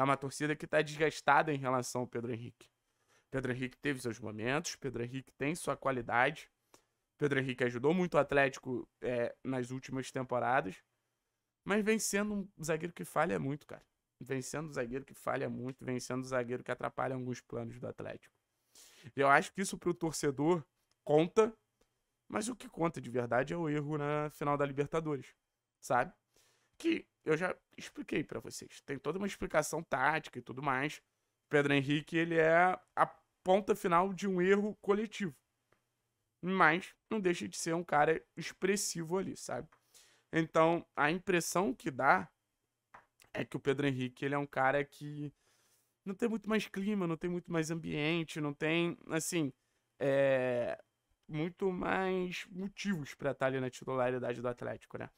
É uma torcida que está desgastada em relação ao Pedro Henrique. Pedro Henrique teve seus momentos, Pedro Henrique tem sua qualidade. Pedro Henrique ajudou muito o Atlético é, nas últimas temporadas. Mas vem sendo um zagueiro que falha muito, cara. Vencendo um zagueiro que falha muito, vencendo um zagueiro que atrapalha alguns planos do Atlético. Eu acho que isso para o torcedor conta, mas o que conta de verdade é o erro na final da Libertadores, sabe? que eu já expliquei para vocês. Tem toda uma explicação tática e tudo mais. Pedro Henrique, ele é a ponta final de um erro coletivo. Mas não deixa de ser um cara expressivo ali, sabe? Então, a impressão que dá é que o Pedro Henrique, ele é um cara que não tem muito mais clima, não tem muito mais ambiente, não tem, assim, é, muito mais motivos para estar tá ali na titularidade do Atlético, né?